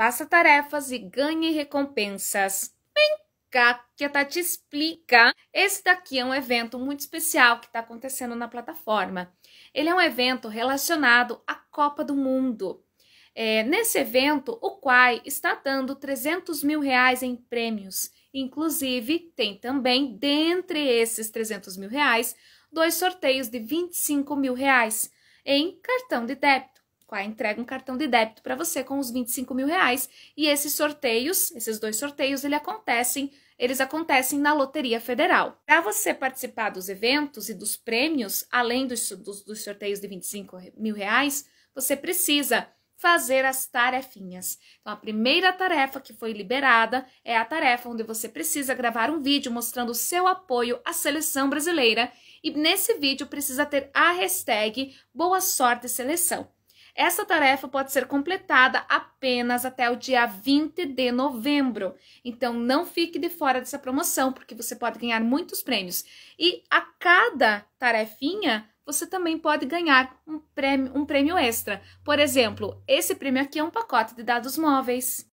faça tarefas e ganhe recompensas. Vem cá que a Tati explica. Esse daqui é um evento muito especial que está acontecendo na plataforma. Ele é um evento relacionado à Copa do Mundo. É, nesse evento, o Quai está dando 300 mil reais em prêmios. Inclusive, tem também, dentre esses 300 mil reais, dois sorteios de 25 mil reais em cartão de débito entrega um cartão de débito para você com os 25 mil reais. E esses sorteios, esses dois sorteios, ele acontecem, eles acontecem na Loteria Federal. Para você participar dos eventos e dos prêmios, além dos, dos, dos sorteios de 25 mil reais, você precisa fazer as tarefinhas. Então, a primeira tarefa que foi liberada é a tarefa onde você precisa gravar um vídeo mostrando o seu apoio à seleção brasileira e nesse vídeo precisa ter a hashtag Boa Sorte Seleção. Essa tarefa pode ser completada apenas até o dia 20 de novembro. Então não fique de fora dessa promoção, porque você pode ganhar muitos prêmios. E a cada tarefinha você também pode ganhar um prêmio, um prêmio extra. Por exemplo, esse prêmio aqui é um pacote de dados móveis.